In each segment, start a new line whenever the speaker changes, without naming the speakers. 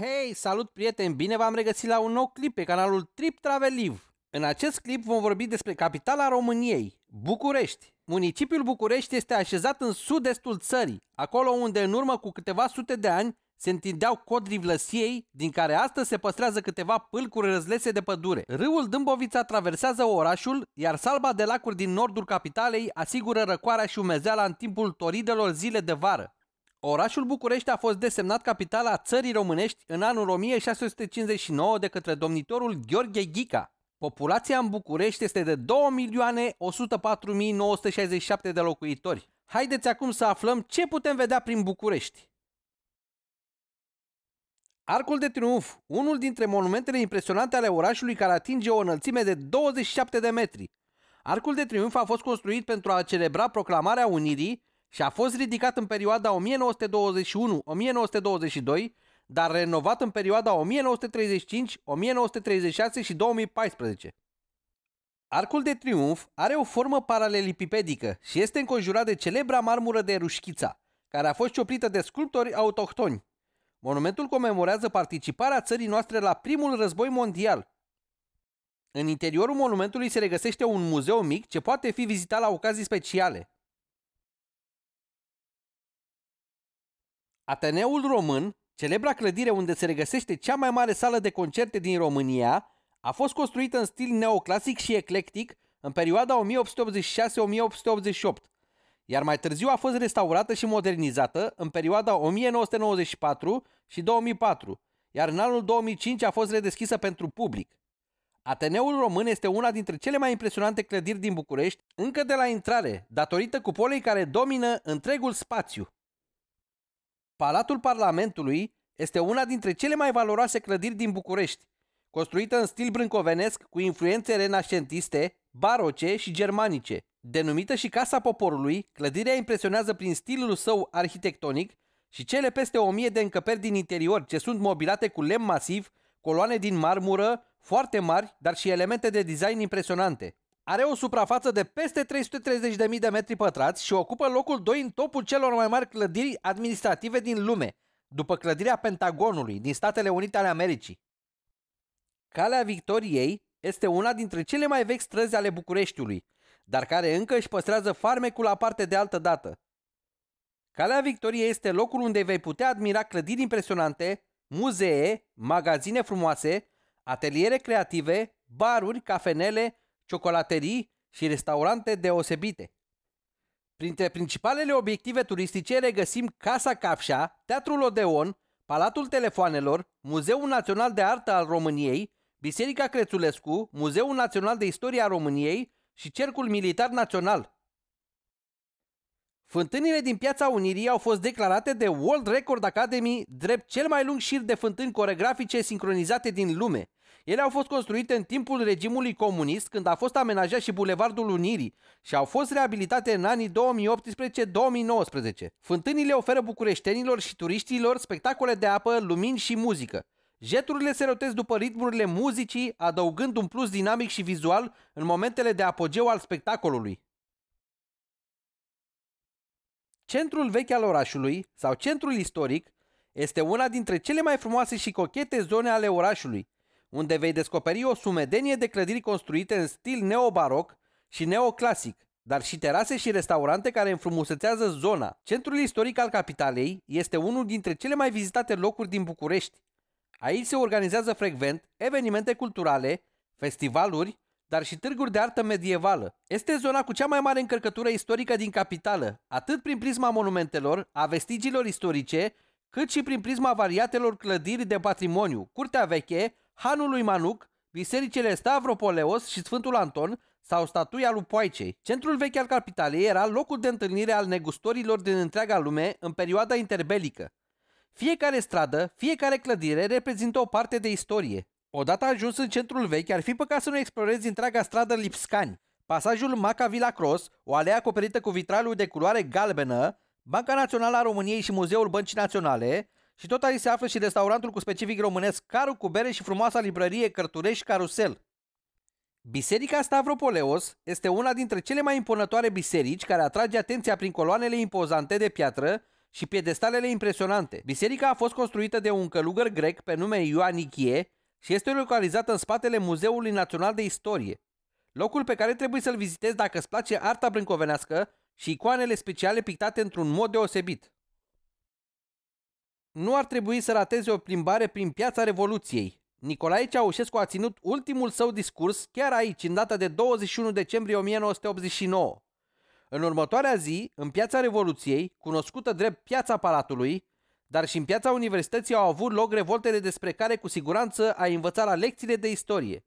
Hei, salut prieteni, bine v-am regăsit la un nou clip pe canalul Trip Travel Live. În acest clip vom vorbi despre capitala României, București. Municipiul București este așezat în sud-estul țării, acolo unde în urmă cu câteva sute de ani se întindeau codrii Vlăsiei, din care astăzi se păstrează câteva pâlcuri răzlese de pădure. Râul Dâmbovița traversează orașul, iar salba de lacuri din nordul capitalei asigură răcoarea și umezeala în timpul toridelor zile de vară. Orașul București a fost desemnat capitala țării românești în anul 1659 de către domnitorul Gheorghe Ghica. Populația în București este de 2.104.967 de locuitori. Haideți acum să aflăm ce putem vedea prin București. Arcul de Triunf, unul dintre monumentele impresionante ale orașului care atinge o înălțime de 27 de metri. Arcul de Triunf a fost construit pentru a celebra proclamarea Unirii și a fost ridicat în perioada 1921-1922, dar renovat în perioada 1935, 1936 și 2014. Arcul de triumf are o formă paralelipipedică și este înconjurat de celebra marmură de Rușchița, care a fost cioplită de sculptori autohtoni. Monumentul comemorează participarea țării noastre la primul război mondial. În interiorul monumentului se regăsește un muzeu mic ce poate fi vizitat la ocazii speciale. Ateneul Român, celebra clădire unde se regăsește cea mai mare sală de concerte din România, a fost construită în stil neoclasic și eclectic în perioada 1886-1888, iar mai târziu a fost restaurată și modernizată în perioada 1994 și 2004, iar în anul 2005 a fost redeschisă pentru public. Ateneul Român este una dintre cele mai impresionante clădiri din București, încă de la intrare, datorită cupolei care domină întregul spațiu. Palatul Parlamentului este una dintre cele mai valoroase clădiri din București, construită în stil brâncovenesc cu influențe renașentiste, baroce și germanice. Denumită și Casa Poporului, clădirea impresionează prin stilul său arhitectonic și cele peste o mie de încăperi din interior ce sunt mobilate cu lemn masiv, coloane din marmură, foarte mari, dar și elemente de design impresionante. Are o suprafață de peste 330.000 de metri pătrați și ocupă locul 2 în topul celor mai mari clădiri administrative din lume, după clădirea Pentagonului din Statele Unite ale Americii. Calea Victoriei este una dintre cele mai vechi străzi ale Bucureștiului, dar care încă își păstrează farmecul aparte de altă dată. Calea Victoriei este locul unde vei putea admira clădiri impresionante, muzee, magazine frumoase, ateliere creative, baruri, cafenele, ciocolaterii și restaurante deosebite. Printre principalele obiective turistice regăsim Casa Capșa, Teatrul Odeon, Palatul Telefoanelor, Muzeul Național de Artă al României, Biserica Crețulescu, Muzeul Național de Istoria României și Cercul Militar Național. Fântânile din Piața Unirii au fost declarate de World Record Academy drept cel mai lung șir de fântâni coregrafice sincronizate din lume. Ele au fost construite în timpul regimului comunist, când a fost amenajat și Bulevardul Unirii și au fost reabilitate în anii 2018-2019. Fântânile oferă bucureștenilor și turiștilor spectacole de apă, lumini și muzică. Jeturile se rotesc după ritmurile muzicii, adăugând un plus dinamic și vizual în momentele de apogeu al spectacolului. Centrul vechi al orașului, sau centrul istoric, este una dintre cele mai frumoase și cochete zone ale orașului, unde vei descoperi o sumedenie de clădiri construite în stil neobaroc și neoclasic, dar și terase și restaurante care înfrumusețează zona. Centrul istoric al capitalei este unul dintre cele mai vizitate locuri din București. Aici se organizează frecvent evenimente culturale, festivaluri, dar și târguri de artă medievală. Este zona cu cea mai mare încărcătură istorică din capitală, atât prin prisma monumentelor, a vestigiilor istorice, cât și prin prisma variatelor clădiri de patrimoniu, Curtea Veche, Hanul lui Manuc, bisericele Stavropoleos și Sfântul Anton sau statuia lui Poicei. Centrul vechi al capitalei era locul de întâlnire al negustorilor din întreaga lume în perioada interbelică. Fiecare stradă, fiecare clădire reprezintă o parte de istorie, Odată ajuns în centrul vechi, ar fi păcat să nu explorezi întreaga stradă Lipscani, pasajul Maca-Villa Cross, o alee acoperită cu vitraliul de culoare galbenă, Banca Națională a României și Muzeul Băncii Naționale, și tot aici se află și restaurantul cu specific românesc Caru cu bere și frumoasa librărie Cărturești Carusel. Biserica Stavropoleos este una dintre cele mai imponătoare biserici care atrage atenția prin coloanele impozante de piatră și piedestalele impresionante. Biserica a fost construită de un călugăr grec pe nume Ioanichie, și este localizată în spatele Muzeului Național de Istorie, locul pe care trebuie să-l vizitezi dacă îți place arta brâncovenească și icoanele speciale pictate într-un mod deosebit. Nu ar trebui să rateze o plimbare prin piața Revoluției. Nicolae Ceaușescu a ținut ultimul său discurs chiar aici, în data de 21 decembrie 1989. În următoarea zi, în piața Revoluției, cunoscută drept Piața Palatului, dar și în piața universității au avut loc revoltele despre care cu siguranță a învățat la lecțiile de istorie.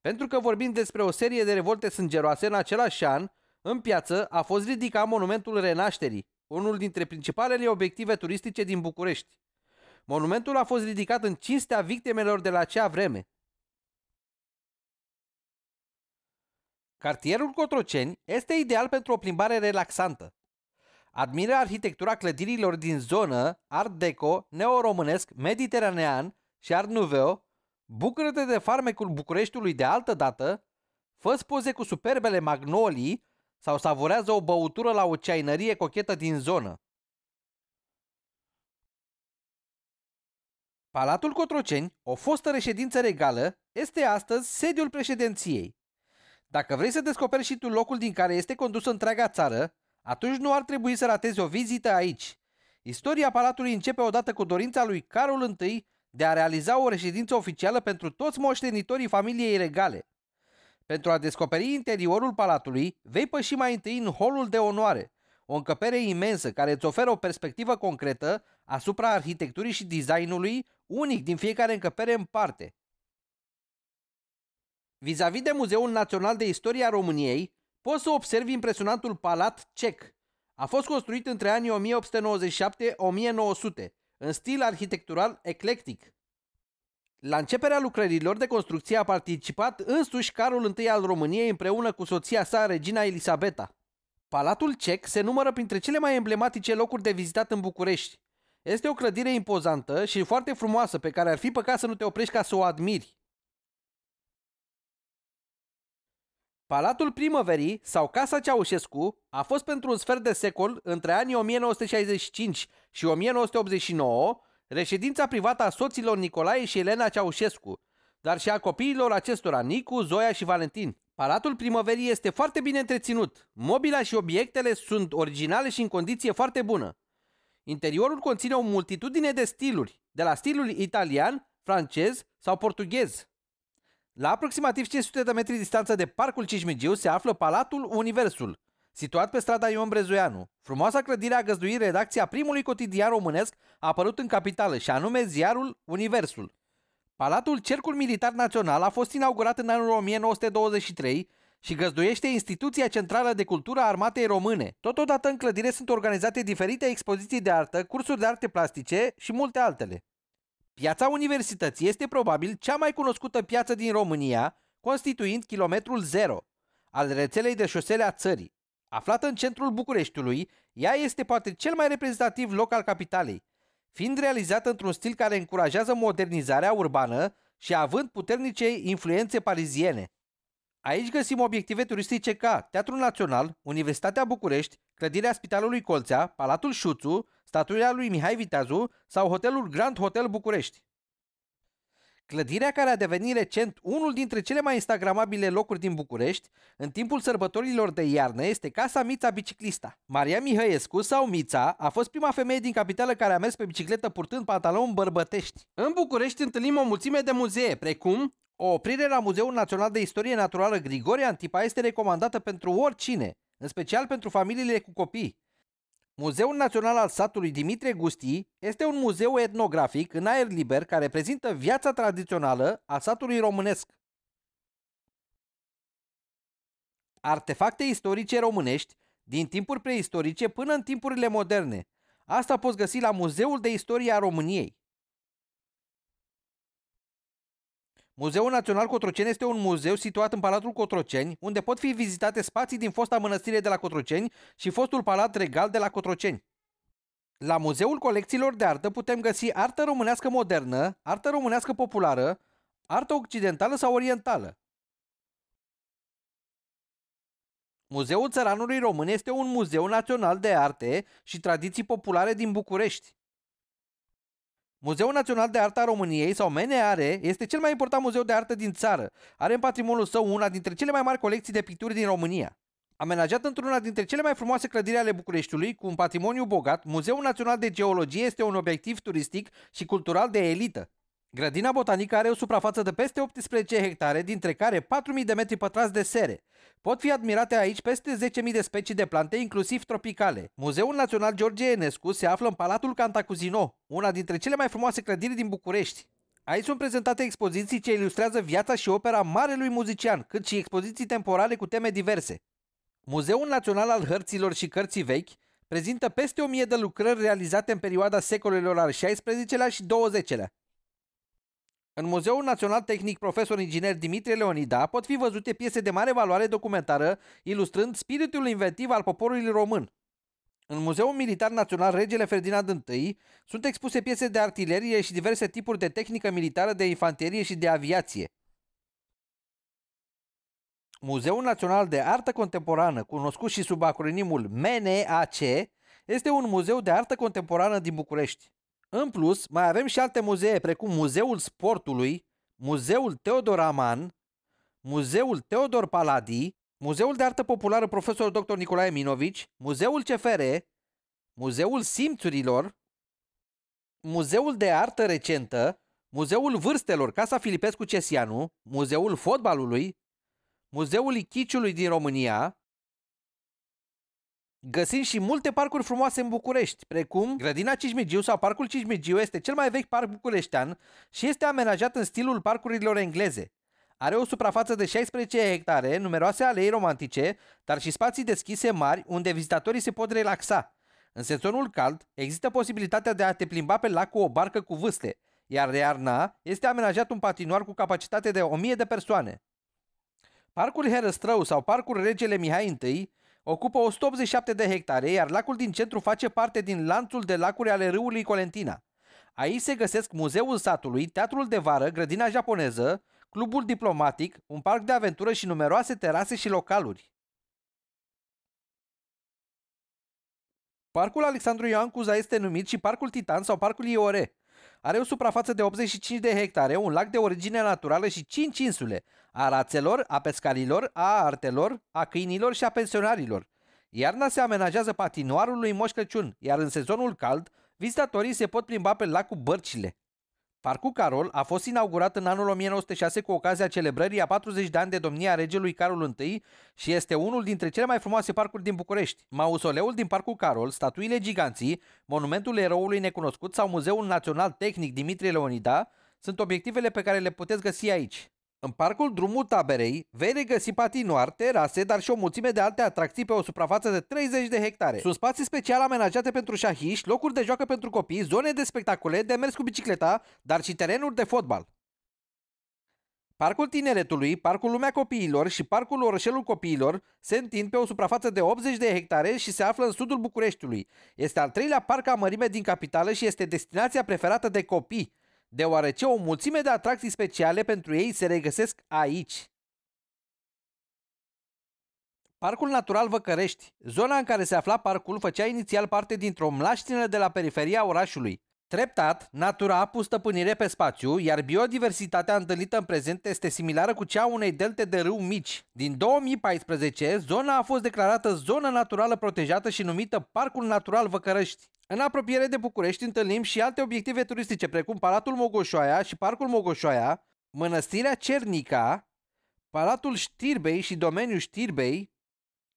Pentru că vorbim despre o serie de revolte sângeroase în același an, în piață a fost ridicat monumentul Renașterii, unul dintre principalele obiective turistice din București. Monumentul a fost ridicat în cinstea victimelor de la acea vreme. Cartierul Cotroceni este ideal pentru o plimbare relaxantă. Admiră arhitectura clădirilor din zonă, art deco, neoromânesc, mediteranean și art nouveau, bucură-te de farmecul Bucureștiului de altă dată, fă poze cu superbele magnolii sau savurează o băutură la o ceainărie cochetă din zonă. Palatul Cotroceni, o fostă reședință regală, este astăzi sediul președinției. Dacă vrei să descoperi și tu locul din care este condusă întreaga țară, atunci nu ar trebui să ratezi o vizită aici. Istoria palatului începe odată cu dorința lui Carol I de a realiza o reședință oficială pentru toți moștenitorii familiei regale. Pentru a descoperi interiorul palatului, vei păși mai întâi în holul de onoare, o încăpere imensă care îți oferă o perspectivă concretă asupra arhitecturii și designului unic din fiecare încăpere în parte. Vis-a-vis de Muzeul Național de Istoria României, poți să observi impresionantul palat cec. A fost construit între anii 1897-1900, în stil arhitectural eclectic. La începerea lucrărilor de construcție a participat însuși Carol I al României împreună cu soția sa, regina Elisabeta. Palatul Cec se numără printre cele mai emblematice locuri de vizitat în București. Este o clădire impozantă și foarte frumoasă pe care ar fi păcat să nu te oprești ca să o admiri. Palatul Primăverii sau Casa Ceaușescu a fost pentru un sfert de secol între anii 1965 și 1989 reședința privată a soților Nicolae și Elena Ceaușescu, dar și a copiilor acestora Nicu, Zoia și Valentin. Palatul Primăverii este foarte bine întreținut. Mobila și obiectele sunt originale și în condiție foarte bună. Interiorul conține o multitudine de stiluri, de la stilul italian, francez sau portughez. La aproximativ 500 de metri distanță de Parcul Cismigiu se află Palatul Universul, situat pe strada Ion Brezoianu. Frumoasa clădire a găzduit redacția primului cotidian românesc a apărut în capitală și anume ziarul Universul. Palatul Cercul Militar Național a fost inaugurat în anul 1923 și găzduiește Instituția Centrală de Cultură a Armatei Române. Totodată în clădire sunt organizate diferite expoziții de artă, cursuri de arte plastice și multe altele. Piața Universității este probabil cea mai cunoscută piață din România, constituind kilometrul zero al rețelei de șosele a țării. Aflată în centrul Bucureștiului, ea este poate cel mai reprezentativ loc al capitalei, fiind realizată într-un stil care încurajează modernizarea urbană și având puternice influențe pariziene. Aici găsim obiective turistice ca Teatrul Național, Universitatea București, clădirea Spitalului Colțea, Palatul Șuțu statuia lui Mihai Viteazu sau hotelul Grand Hotel București. Clădirea care a devenit recent unul dintre cele mai instagramabile locuri din București, în timpul sărbătorilor de iarnă, este Casa Mița Biciclista. Maria Mihăiescu sau Mița a fost prima femeie din capitală care a mers pe bicicletă purtând pantaloni bărbătești. În București întâlnim o mulțime de muzee, precum o oprire la Muzeul Național de Istorie Naturală Grigore Antipa este recomandată pentru oricine, în special pentru familiile cu copii. Muzeul Național al satului Dimitrie Gusti este un muzeu etnografic în aer liber care prezintă viața tradițională a satului românesc. Artefacte istorice românești din timpuri preistorice până în timpurile moderne. Asta poți găsi la Muzeul de Istorie a României. Muzeul Național Cotroceni este un muzeu situat în Palatul Cotroceni, unde pot fi vizitate spații din fosta mănăstire de la Cotroceni și fostul Palat Regal de la Cotroceni. La Muzeul Colecțiilor de Artă putem găsi artă românească modernă, artă românească populară, artă occidentală sau orientală. Muzeul Țăranului Român este un muzeu național de arte și tradiții populare din București. Muzeul Național de Artă a României, sau MNR, este cel mai important muzeu de artă din țară. Are în patrimoniul său una dintre cele mai mari colecții de picturi din România. Amenajat într-una dintre cele mai frumoase clădiri ale Bucureștiului, cu un patrimoniu bogat, Muzeul Național de Geologie este un obiectiv turistic și cultural de elită. Grădina botanică are o suprafață de peste 18 hectare, dintre care 4.000 de metri pătrați de sere. Pot fi admirate aici peste 10.000 de specii de plante, inclusiv tropicale. Muzeul Național George Enescu se află în Palatul Cantacuzino, una dintre cele mai frumoase clădiri din București. Aici sunt prezentate expoziții ce ilustrează viața și opera marelui muzician, cât și expoziții temporale cu teme diverse. Muzeul Național al Hărților și Cărții Vechi prezintă peste 1000 de lucrări realizate în perioada secolelor al XVI-lea și XX-lea. În Muzeul Național Tehnic Profesor Inginer Dimitrie Leonida pot fi văzute piese de mare valoare documentară ilustrând spiritul inventiv al poporului român. În Muzeul Militar Național Regele Ferdinand I sunt expuse piese de artilerie și diverse tipuri de tehnică militară de infanterie și de aviație. Muzeul Național de Artă Contemporană, cunoscut și sub acronimul MNAC, este un muzeu de artă contemporană din București. În plus, mai avem și alte muzee, precum Muzeul Sportului, Muzeul Teodor Aman, Muzeul Teodor Paladi, Muzeul de Artă Populară Profesor Dr. Nicolae Minovici, Muzeul CFR, Muzeul Simțurilor, Muzeul de Artă Recentă, Muzeul Vârstelor Casa Filipescu Cesianu, Muzeul Fotbalului, Muzeul Ichiciului din România, Găsim și multe parcuri frumoase în București, precum Grădina Cismigiu sau Parcul Cismigiu este cel mai vechi parc bucureștean și este amenajat în stilul parcurilor engleze. Are o suprafață de 16 hectare, numeroase alei romantice, dar și spații deschise mari unde vizitatorii se pot relaxa. În sezonul cald există posibilitatea de a te plimba pe lac cu o barcă cu vâsle, iar de iarna este amenajat un patinoar cu capacitate de 1000 de persoane. Parcul Herăstrău sau Parcul Regele Mihai I ocupă 187 de hectare, iar lacul din centru face parte din lanțul de lacuri ale râului Colentina. Aici se găsesc Muzeul Satului, Teatrul de Vară, Grădina Japoneză, Clubul Diplomatic, un parc de aventură și numeroase terase și localuri. Parcul Alexandru Ioan Cuza este numit și Parcul Titan sau Parcul Iore. Are o suprafață de 85 de hectare, un lac de origine naturală și 5 insule, a rațelor, a pescarilor, a artelor, a câinilor și a pensionarilor. Iarna se amenajează patinoarul lui Moș Crăciun, iar în sezonul cald, vizitatorii se pot plimba pe lac cu bărcile. Parcul Carol a fost inaugurat în anul 1906 cu ocazia celebrării a 40 de ani de domnia regelui Carol I și este unul dintre cele mai frumoase parcuri din București. Mausoleul din Parcul Carol, statuile giganții, monumentul eroului necunoscut sau Muzeul Național Tehnic Dimitrie Leonida sunt obiectivele pe care le puteți găsi aici. În parcul Drumul Taberei vei regăsi patinoar, terase, dar și o mulțime de alte atracții pe o suprafață de 30 de hectare. Sunt spații special amenajate pentru șahiș, locuri de joacă pentru copii, zone de spectacole, de mers cu bicicleta, dar și terenuri de fotbal. Parcul Tineretului, Parcul Lumea Copiilor și Parcul Orășelul Copiilor se întind pe o suprafață de 80 de hectare și se află în sudul Bucureștiului. Este al treilea parc a mărime din capitală și este destinația preferată de copii deoarece o mulțime de atracții speciale pentru ei se regăsesc aici. Parcul Natural Văcărești Zona în care se afla parcul făcea inițial parte dintr-o mlaștină de la periferia orașului. Treptat, natura a pus stăpânire pe spațiu, iar biodiversitatea întâlnită în prezent este similară cu cea unei delte de râu mici. Din 2014, zona a fost declarată zonă naturală protejată și numită Parcul Natural Văcărești. În apropiere de București întâlnim și alte obiective turistice, precum Palatul Mogoșoaia și Parcul Mogoșoaia, Mănăstirea Cernica, Palatul Știrbei și Domeniul Știrbei,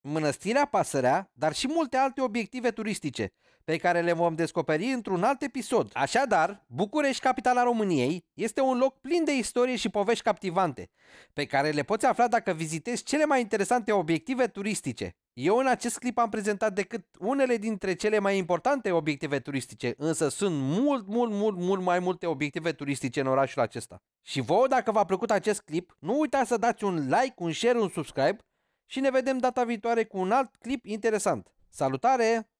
Mănăstirea Pasărea, dar și multe alte obiective turistice, pe care le vom descoperi într-un alt episod. Așadar, București, capitala României, este un loc plin de istorie și povești captivante, pe care le poți afla dacă vizitezi cele mai interesante obiective turistice. Eu în acest clip am prezentat decât unele dintre cele mai importante obiective turistice, însă sunt mult, mult, mult, mult mai multe obiective turistice în orașul acesta. Și vouă, dacă v-a plăcut acest clip, nu uitați să dați un like, un share, un subscribe și ne vedem data viitoare cu un alt clip interesant. Salutare!